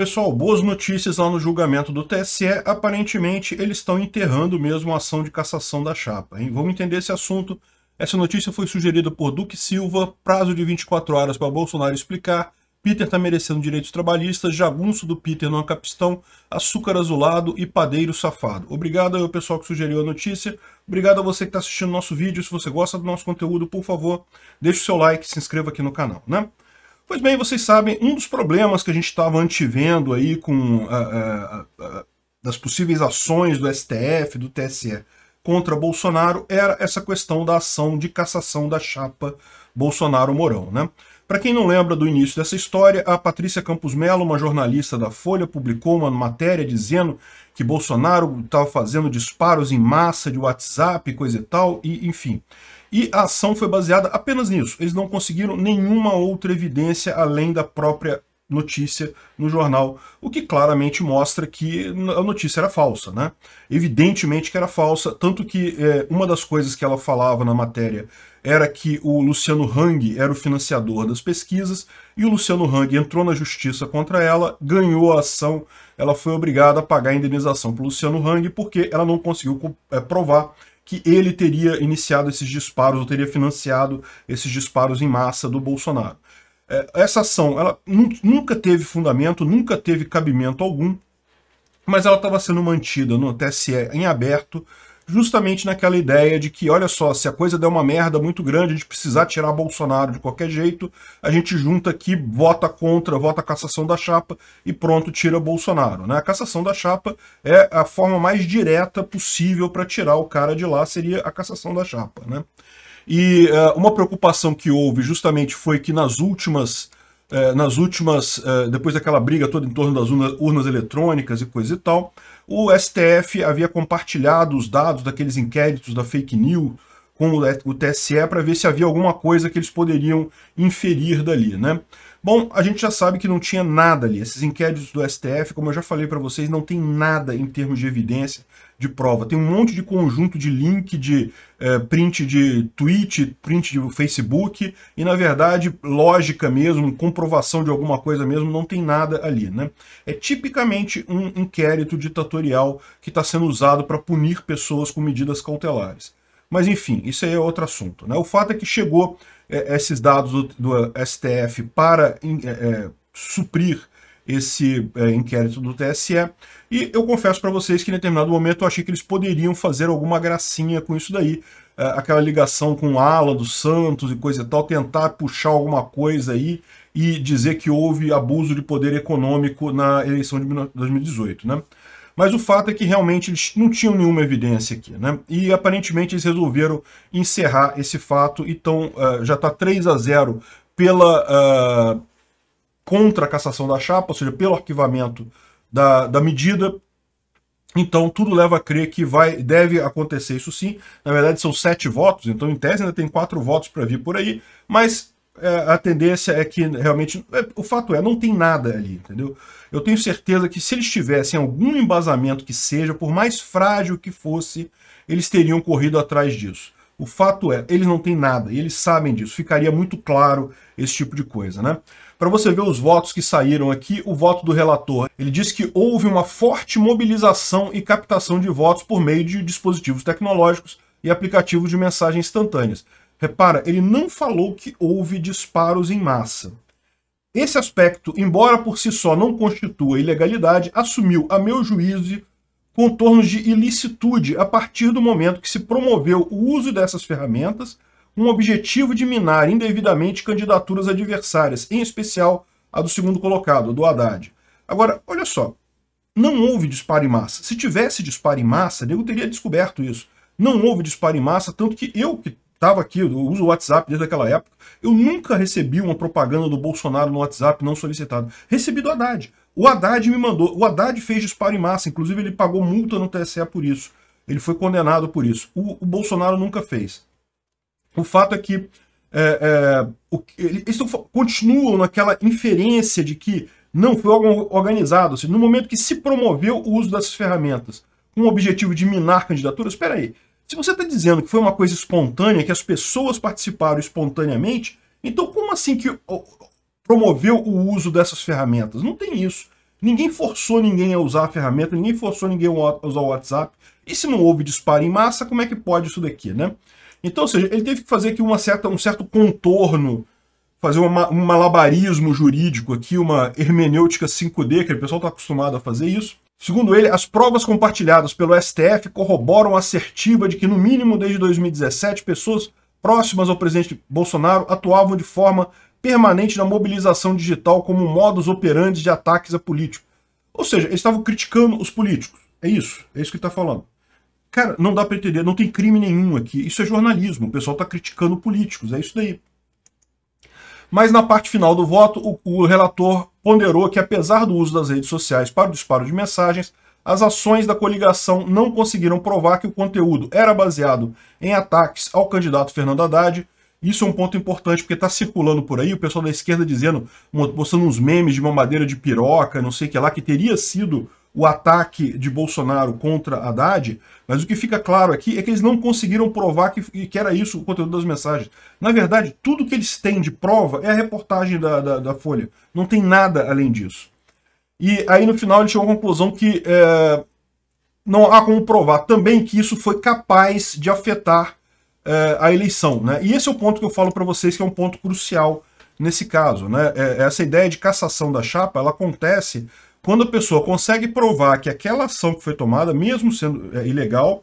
Pessoal, boas notícias lá no julgamento do TSE. Aparentemente, eles estão enterrando mesmo a ação de cassação da chapa. Hein? Vamos entender esse assunto. Essa notícia foi sugerida por Duque Silva, prazo de 24 horas para Bolsonaro explicar. Peter está merecendo direitos trabalhistas, jagunço do Peter no capistão, açúcar azulado e padeiro safado. Obrigado ao pessoal que sugeriu a notícia. Obrigado a você que está assistindo nosso vídeo. Se você gosta do nosso conteúdo, por favor, deixe o seu like, se inscreva aqui no canal. né? Pois bem, vocês sabem, um dos problemas que a gente estava antivendo aí com a, a, a, das possíveis ações do STF, do TSE contra Bolsonaro, era essa questão da ação de cassação da chapa Bolsonaro-Morão, né? Para quem não lembra do início dessa história, a Patrícia Campos Melo, uma jornalista da Folha, publicou uma matéria dizendo que Bolsonaro estava fazendo disparos em massa de WhatsApp, coisa e tal, e enfim. E a ação foi baseada apenas nisso. Eles não conseguiram nenhuma outra evidência além da própria notícia no jornal, o que claramente mostra que a notícia era falsa, né? Evidentemente que era falsa, tanto que é, uma das coisas que ela falava na matéria era que o Luciano Hang era o financiador das pesquisas e o Luciano Hang entrou na justiça contra ela, ganhou a ação, ela foi obrigada a pagar a indenização para o Luciano Hang porque ela não conseguiu é, provar que ele teria iniciado esses disparos, ou teria financiado esses disparos em massa do Bolsonaro. É, essa ação ela nunca teve fundamento, nunca teve cabimento algum, mas ela estava sendo mantida no TSE em aberto justamente naquela ideia de que, olha só, se a coisa der uma merda muito grande, a gente precisar tirar Bolsonaro de qualquer jeito, a gente junta aqui, vota contra, vota a cassação da chapa e pronto, tira Bolsonaro. Né? A cassação da chapa é a forma mais direta possível para tirar o cara de lá, seria a cassação da chapa. Né? E uh, uma preocupação que houve justamente foi que nas últimas eh, nas últimas, eh, depois daquela briga toda em torno das urnas, eletrônicas e coisa e tal, o STF havia compartilhado os dados daqueles inquéritos da fake news com o TSE para ver se havia alguma coisa que eles poderiam inferir dali, né? Bom, a gente já sabe que não tinha nada ali. Esses inquéritos do STF, como eu já falei para vocês, não tem nada em termos de evidência de prova. Tem um monte de conjunto de link, de é, print de tweet, print de Facebook, e na verdade, lógica mesmo, comprovação de alguma coisa mesmo, não tem nada ali. Né? É tipicamente um inquérito ditatorial que está sendo usado para punir pessoas com medidas cautelares. Mas enfim, isso aí é outro assunto. Né? O fato é que chegou é, esses dados do, do STF para é, suprir esse é, inquérito do TSE. E eu confesso para vocês que em determinado momento eu achei que eles poderiam fazer alguma gracinha com isso daí, é, aquela ligação com ala do Santos e coisa e tal, tentar puxar alguma coisa aí e dizer que houve abuso de poder econômico na eleição de 2018, né? Mas o fato é que realmente eles não tinham nenhuma evidência aqui, né? E aparentemente eles resolveram encerrar esse fato, então uh, já está 3 a 0 pela, uh, contra a cassação da chapa, ou seja, pelo arquivamento da, da medida. Então, tudo leva a crer que vai, deve acontecer isso sim. Na verdade, são sete votos, então, em tese, ainda tem quatro votos para vir por aí, mas é, a tendência é que realmente. É, o fato é, não tem nada ali, entendeu? Eu tenho certeza que se eles tivessem algum embasamento que seja, por mais frágil que fosse, eles teriam corrido atrás disso. O fato é, eles não têm nada, e eles sabem disso. Ficaria muito claro esse tipo de coisa, né? Para você ver os votos que saíram aqui, o voto do relator, ele diz que houve uma forte mobilização e captação de votos por meio de dispositivos tecnológicos e aplicativos de mensagens instantâneas. Repara, ele não falou que houve disparos em massa. Esse aspecto, embora por si só não constitua ilegalidade, assumiu, a meu juízo, contornos de ilicitude a partir do momento que se promoveu o uso dessas ferramentas com o objetivo de minar indevidamente candidaturas adversárias, em especial a do segundo colocado, do Haddad. Agora, olha só, não houve disparo em massa. Se tivesse disparo em massa, eu teria descoberto isso. Não houve disparo em massa, tanto que eu, que estava aqui, eu uso o WhatsApp desde aquela época, eu nunca recebi uma propaganda do Bolsonaro no WhatsApp não solicitada. Recebi do Haddad. O Haddad me mandou. O Haddad fez disparo em massa, inclusive ele pagou multa no TSE por isso. Ele foi condenado por isso. O, o Bolsonaro nunca fez. O fato é que é, é, o, eles continuam naquela inferência de que não foi algo organizado. Seja, no momento que se promoveu o uso dessas ferramentas com o objetivo de minar candidaturas, espera aí. Se você está dizendo que foi uma coisa espontânea, que as pessoas participaram espontaneamente, então como assim que promoveu o uso dessas ferramentas? Não tem isso. Ninguém forçou ninguém a usar a ferramenta, ninguém forçou ninguém a usar o WhatsApp. E se não houve disparo em massa, como é que pode isso daqui, né? Então, ou seja, ele teve que fazer aqui uma certa, um certo contorno, fazer uma, um malabarismo jurídico aqui, uma hermenêutica 5D, que o pessoal está acostumado a fazer isso. Segundo ele, as provas compartilhadas pelo STF corroboram a assertiva de que, no mínimo desde 2017, pessoas próximas ao presidente Bolsonaro atuavam de forma permanente na mobilização digital como modus operandi de ataques a políticos. Ou seja, eles estavam criticando os políticos. É isso, é isso que ele está falando. Cara, não dá para entender, não tem crime nenhum aqui. Isso é jornalismo, o pessoal está criticando políticos, é isso daí. Mas na parte final do voto, o, o, relator ponderou que, apesar do uso das redes sociais para o disparo de mensagens, as ações da coligação não conseguiram provar que o conteúdo era baseado em ataques ao candidato Fernando Haddad. Isso é um ponto importante, porque está circulando por aí o pessoal da esquerda dizendo, mostrando uns memes de uma madeira de piroca, não sei o que lá, que teria sido o ataque de Bolsonaro contra Haddad, mas o que fica claro aqui é que eles não conseguiram provar que, que era isso o conteúdo das mensagens. Na verdade, tudo que eles têm de prova é a reportagem da, da, da Folha. Não tem nada além disso. E aí no final ele chegou à conclusão que é, não há como provar também que isso foi capaz de afetar é, a eleição. Né? E esse é o ponto que eu falo para vocês que é um ponto crucial nesse caso. Né? É, essa ideia de cassação da chapa ela acontece quando a pessoa consegue provar que aquela ação que foi tomada, mesmo sendo é, ilegal,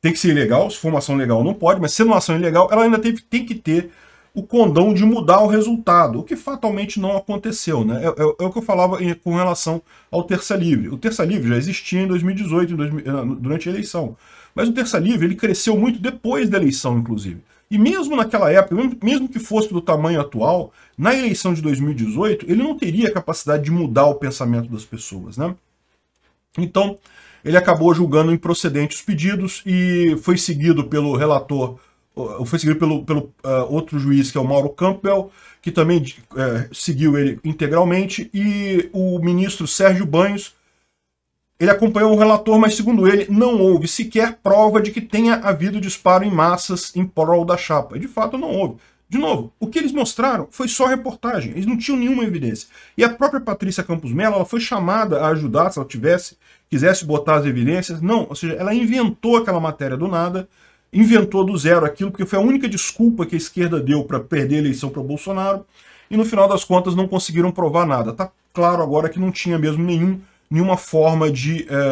tem que ser ilegal, se for uma ação legal não pode, mas sendo uma ação ilegal, ela ainda teve, tem que ter o condão de mudar o resultado, o que fatalmente não aconteceu. Né? É, é, é o que eu falava em, com relação ao terça livre. O terça livre já existia em 2018, em 2000, eh, durante a eleição. Mas o terça livre ele cresceu muito depois da eleição, inclusive. E mesmo naquela época, mesmo que fosse do tamanho atual, na eleição de 2018, ele não teria capacidade de mudar o pensamento das pessoas, né? Então, ele acabou julgando improcedente os pedidos e foi seguido pelo relator, foi seguido pelo, pelo uh, outro juiz, que é o Mauro Campbell, que também uh, seguiu ele integralmente, e o ministro Sérgio Banhos ele acompanhou o relator, mas segundo ele, não houve sequer prova de que tenha havido disparo em massas em prol da chapa. E de fato não houve. De novo, o que eles mostraram foi só reportagem, eles não tinham nenhuma evidência. E a própria Patrícia Campos Mello, ela foi chamada a ajudar se ela tivesse, quisesse botar as evidências. Não, ou seja, ela inventou aquela matéria do nada, inventou do zero aquilo, porque foi a única desculpa que a esquerda deu para perder a eleição para Bolsonaro. E no final das contas não conseguiram provar nada. Tá claro agora que não tinha mesmo nenhum nenhuma forma de é, é,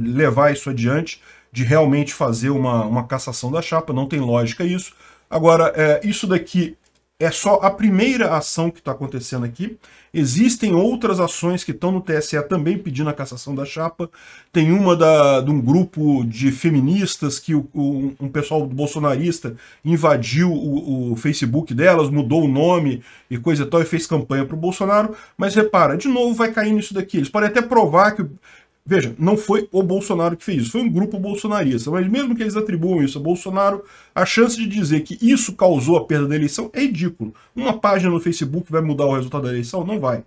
levar isso adiante, de realmente fazer uma, uma cassação da chapa, não tem lógica isso. Agora, é, isso daqui é só a primeira ação que está acontecendo aqui. Existem outras ações que estão no TSE também pedindo a cassação da chapa. Tem uma da, de um grupo de feministas que o, o um pessoal bolsonarista invadiu o, o, Facebook delas, mudou o nome e coisa e tal, e fez campanha para o Bolsonaro. Mas repara, de novo vai cair nisso daqui. Eles podem até provar que, Veja, não foi o Bolsonaro que fez isso, foi um grupo bolsonarista. Mas mesmo que eles atribuam isso a Bolsonaro, a chance de dizer que isso causou a perda da eleição é ridículo. Uma página no Facebook vai mudar o resultado da eleição? Não vai.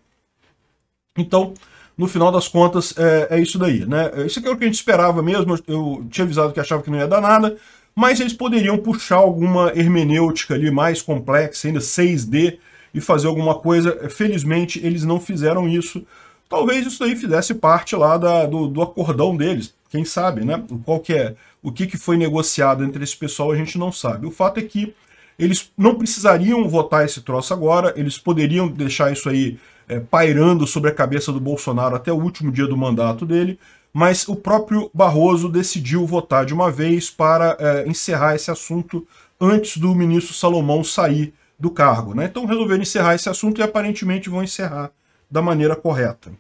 Então, no final das contas, é, é isso daí. Né? É, isso aqui é o que a gente esperava mesmo. Eu tinha avisado que achava que não ia dar nada, mas eles poderiam puxar alguma hermenêutica ali mais complexa, ainda 6D, e fazer alguma coisa. Felizmente, eles não fizeram isso Talvez isso aí fizesse parte lá da, do, do, acordão deles, quem sabe, né? Qual que é, o que, que foi negociado entre esse pessoal a gente não sabe. O fato é que eles não precisariam votar esse troço agora, eles poderiam deixar isso aí é, pairando sobre a cabeça do Bolsonaro até o último dia do mandato dele, mas o próprio Barroso decidiu votar de uma vez para é, encerrar esse assunto antes do ministro Salomão sair do cargo. Né? Então resolveram encerrar esse assunto e aparentemente vão encerrar da maneira correta.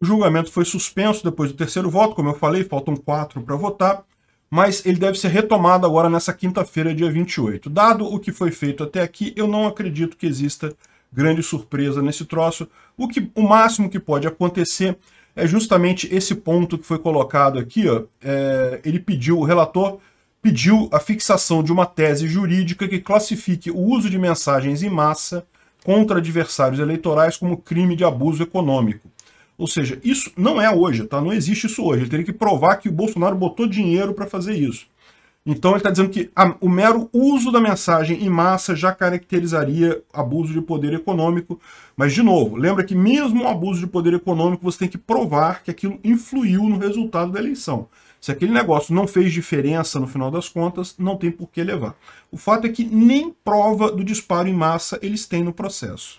O julgamento foi suspenso depois do terceiro voto, como eu falei, faltam quatro para votar, mas ele deve ser retomado agora nessa quinta-feira, dia 28. Dado o que foi feito até aqui, eu não acredito que exista grande surpresa nesse troço. O, que, o máximo que pode acontecer é justamente esse ponto que foi colocado aqui. Ó, é, ele pediu, o relator pediu a fixação de uma tese jurídica que classifique o uso de mensagens em massa contra adversários eleitorais como crime de abuso econômico. Ou seja, isso não é hoje, tá? Não existe isso hoje. Ele teria que provar que o Bolsonaro botou dinheiro para fazer isso. Então ele está dizendo que a, o mero uso da mensagem em massa já caracterizaria abuso de poder econômico. Mas, de novo, lembra que mesmo o abuso de poder econômico, você tem que provar que aquilo influiu no resultado da eleição. Se aquele negócio não fez diferença no final das contas, não tem por que levar. O fato é que nem prova do disparo em massa eles têm no processo.